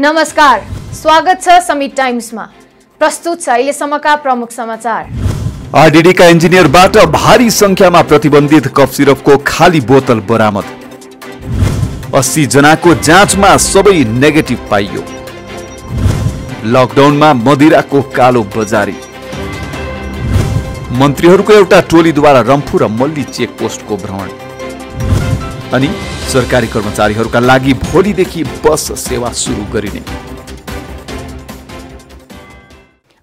नमस्कार स्वागत छ समिट टाइम्समा प्रस्तुत छ अहिलेसम्मका प्रमुख समाचार आरडिडीका इन्जिनियरबाट भारी संख्यामा प्रतिबन्धित कफ सिरपको खाली बोतल बरामद अस्सी जनाको जाँचमा सबै नेगेटिभ पाइयो लकडाउनमा मदिराको कालो बजारी मन्त्रीहरूको एउटा टोलीद्वारा रम्फू र मल्ली चेकपोस्टको भ्रमण अनि सरकारी कर्मचारीहरूका लागि भोलिदेखि बस सेवा सुरु गरिने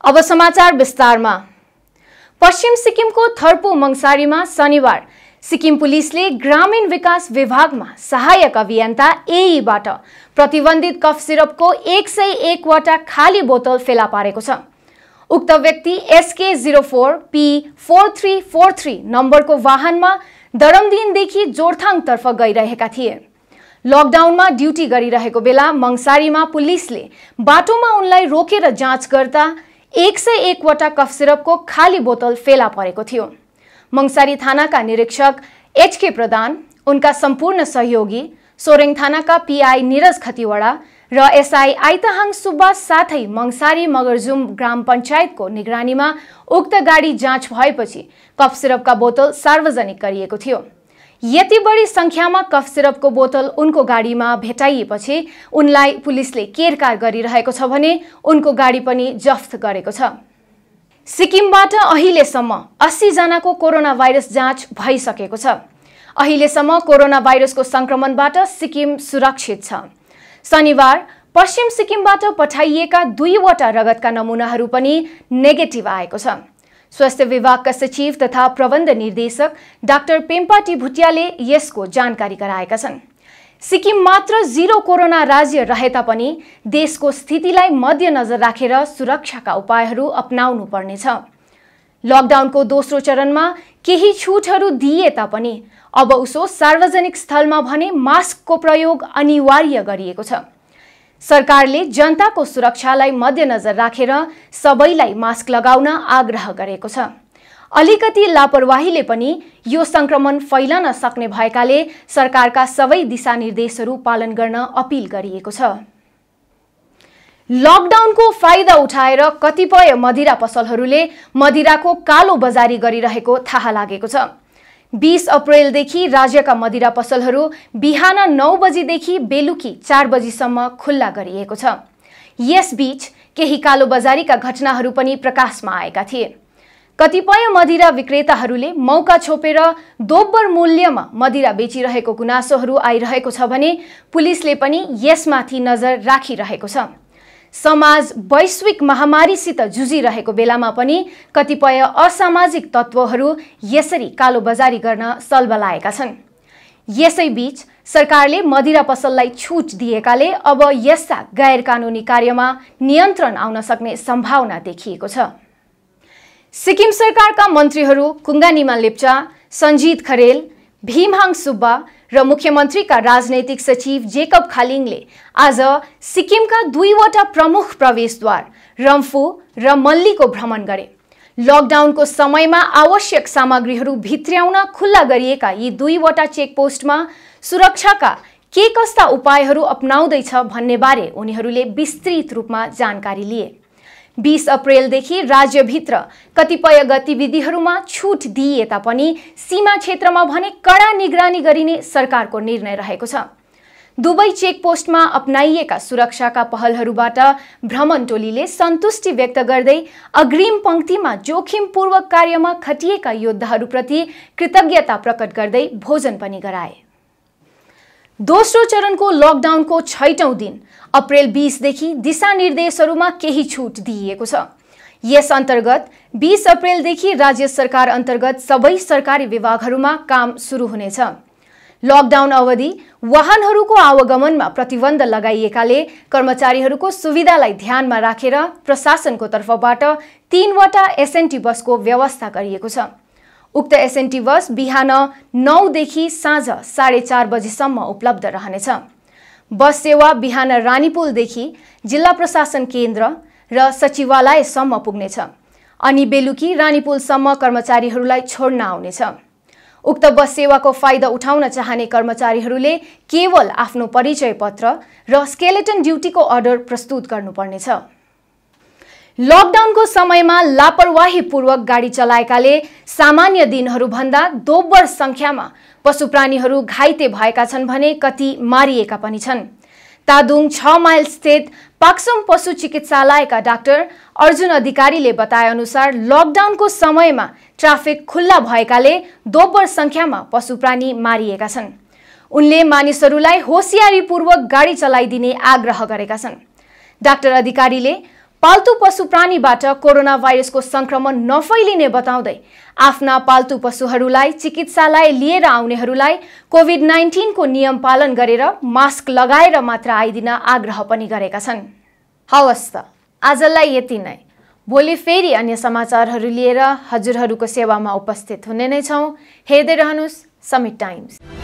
अब समाचार विस्तारमा पश्चिम सिक्किमको थर्पु मङ्सारीमा शनिबार सिक्किम पुलिसले ग्रामीण विकास विभागमा सहायक अभियन्ता एईबाट e प्रतिबन्धित कफ सिरपको एक सय एकवटा खाली बोतल फेला पारेको छ उक्त व्यक्ति SK zero four P four three four three नम्बरको वाहनमा दरमदिनदेखि जोरथाङतर्फ गइरहेका थिए लकडाउनमा ड्युटी गरिरहेको बेला मङ्सारीमा पुलिसले बाटोमा उनलाई रोकेर जाँच गर्दा एक सय एकवटा कफ सिरपको खाली बोतल फेला परेको थियो मङ्सारी थानाका निरीक्षक एचके प्रधान उनका सम्पूर्ण सहयोगी सोरेङ थानाका पिआई निरज खतिवडा र एसआई आइतहाङ सुब्बा साथै मङसारी मगरजुम ग्राम पञ्चायतको निगरानीमा उक्त गाडी जाँच भएपछि कफ सिरपका बोतल सार्वजनिक गरिएको थियो यति बढी सङ्ख्यामा कफ सिरपको बोतल उनको गाडीमा भेटाइएपछि उनलाई पुलिसले केरकार गरिरहेको छ भने उनको गाडी पनि जफ्त गरेको छ सिक्किमबाट अहिलेसम्म अस्सीजनाको कोरोना भाइरस जाँच भइसकेको छ अहिलेसम्म कोरोना भाइरसको सङ्क्रमणबाट सिक्किम सुरक्षित छ शनिबार पश्चिम सिक्किमबाट पठाइएका दुईवटा रगतका नमुनाहरू पनि नेगेटिभ आएको छ स्वास्थ्य विभागका सचिव तथा प्रबन्ध निर्देशक डाक्टर पेम्पाटी भुटियाले यसको जानकारी गराएका छन् सिक्किम मात्र जिरो कोरोना राज्य रहे तापनि देशको स्थितिलाई मध्यनजर राखेर सुरक्षाका उपायहरू अप्नाउनु पर्नेछ लकडाउनको दोस्रो चरणमा केही छुटहरू दिए तापनि अब उसो सार्वजनिक स्थलमा भने मास्कको प्रयोग अनिवार्य गरिएको छ सरकारले जनताको सुरक्षालाई मध्यनजर राखेर रा, सबैलाई मास्क लगाउन आग्रह गरेको छ अलिकति लापरवाहीले पनि यो संक्रमण फैलन सक्ने भएकाले सरकारका सबै दिशानिर्देशहरू पालन गर्न अपिल गरिएको छ लकडाउनको फाइदा उठाएर कतिपय मदिरा पसलहरूले मदिराको कालो बजारी गरिरहेको थाहा लागेको छ बिस अप्रेलदेखि राज्यका मदिरा पसलहरू बिहान नौ बजीदेखि बेलुकी चार बजीसम्म खुल्ला गरिएको छ यसबीच केही कालोबजारीका घटनाहरू पनि प्रकाशमा आएका थिए कतिपय मदिरा विक्रेताहरूले मौका छोपेर दोब्बर मूल्यमा मदिरा बेचिरहेको गुनासोहरू आइरहेको छ भने पुलिसले पनि यसमाथि नजर राखिरहेको छ समाज वैश्विक महामारीसित जुझिरहेको बेलामा पनि कतिपय असामाजिक तत्त्वहरू यसरी कालोबजारी गर्न सलबलाएका छन् यसैबीच सरकारले मदिरा पसललाई छुट दिएकाले अब यस्ता गैर कानुनी कार्यमा नियन्त्रण आउन सक्ने सम्भावना देखिएको छ सिक्किम सरकारका मन्त्रीहरू कुङ्गा निमा लेप्चा सञ्जित खरेल भीमहाङ सुब्बा र मुख्यमन्त्रीका राजनैतिक सचिव जेकब खालिङले आज सिक्किमका दुईवटा प्रमुख प्रवेशद्वार रम्फू र मल्लीको भ्रमण गरे लकडाउनको समयमा आवश्यक सामग्रीहरू भित्र्याउन खुल्ला गरिएका यी दुईवटा चेकपोस्टमा सुरक्षाका के कस्ता उपायहरू अप्नाउँदैछ भन्नेबारे उनीहरूले विस्तृत रूपमा जानकारी लिए बिस अप्रेलदेखि राज्यभित्र कतिपय गतिविधिहरूमा छुट दिइए तापनि सीमा क्षेत्रमा भने कडा निगरानी गरिने सरकारको निर्णय रहेको छ दुवै चेकपोस्टमा अप्नाइएका सुरक्षाका पहलहरूबाट भ्रमण टोलीले सन्तुष्टि व्यक्त गर्दै अग्रिम पङ्क्तिमा जोखिमपूर्वक कार्यमा खटिएका योद्धाहरूप्रति कृतज्ञता प्रकट गर्दै भोजन पनि गराए दोस्रो चरणको लकडाउनको छैटौँ दिन अप्रेल बिसदेखि दिशानिर्देशहरूमा केही छुट दिइएको छ यस अन्तर्गत बिस अप्रेलदेखि राज्य सरकार अन्तर्गत सबै सरकारी विभागहरूमा काम सुरु हुनेछ लकडाउन अवधि वाहनहरूको आवागमनमा प्रतिबन्ध लगाइएकाले कर्मचारीहरूको सुविधालाई ध्यानमा राखेर प्रशासनको तर्फबाट तीनवटा एसएनटी बसको व्यवस्था गरिएको छ उक्त एसएनटी बस बिहान नौदेखि साँझ साढे चार बजीसम्म उपलब्ध रहनेछ बस सेवा बिहान रानीपुलदेखि जिल्ला प्रशासन केन्द्र र सचिवालयसम्म पुग्नेछ अनि बेलुकी रानीपुलसम्म कर्मचारीहरूलाई छोड्न आउनेछ उक्त बस सेवाको फाइदा उठाउन चाहने कर्मचारीहरूले केवल आफ्नो परिचय पत्र र स्केलेटन ड्युटीको अर्डर प्रस्तुत गर्नुपर्नेछ लकडाउनको समयमा लापरवाहीपूर्वक गाडी चलाएकाले सामान्य दिनहरूभन्दा दोब्बर सङ्ख्यामा पशुप्राणीहरू घाइते भएका छन् भने कति मारिएका पनि छन् तादुङ छ माइल स्थित पाक्सोङ पशु चिकित्सालयका डाक्टर अर्जुन अधिकारीले बताएअनुसार लकडाउनको समयमा ट्राफिक खुल्ला भएकाले दोब्बर सङ्ख्यामा पशुप्राणी मारिएका छन् उनले मानिसहरूलाई होसियारीपूर्वक गाडी चलाइदिने आग्रह गरेका छन् डाक्टर अधिकारीले पाल्तु पशु प्राणीबाट कोरोना भाइरसको संक्रमण नफैलिने बताउँदै आफ्ना पाल्तु पशुहरूलाई चिकित्सालय लिएर आउनेहरूलाई कोभिड नाइन्टिनको नियम पालन गरेर मास्क लगाएर मात्र आइदिन आग्रह पनि गरेका छन् हवस् त आजलाई यति नै भोलि फेरि अन्य समाचारहरू लिएर हजुरहरूको सेवामा उपस्थित हुने नै छौँ हेर्दै रहनुहोस् समिट टाइम्स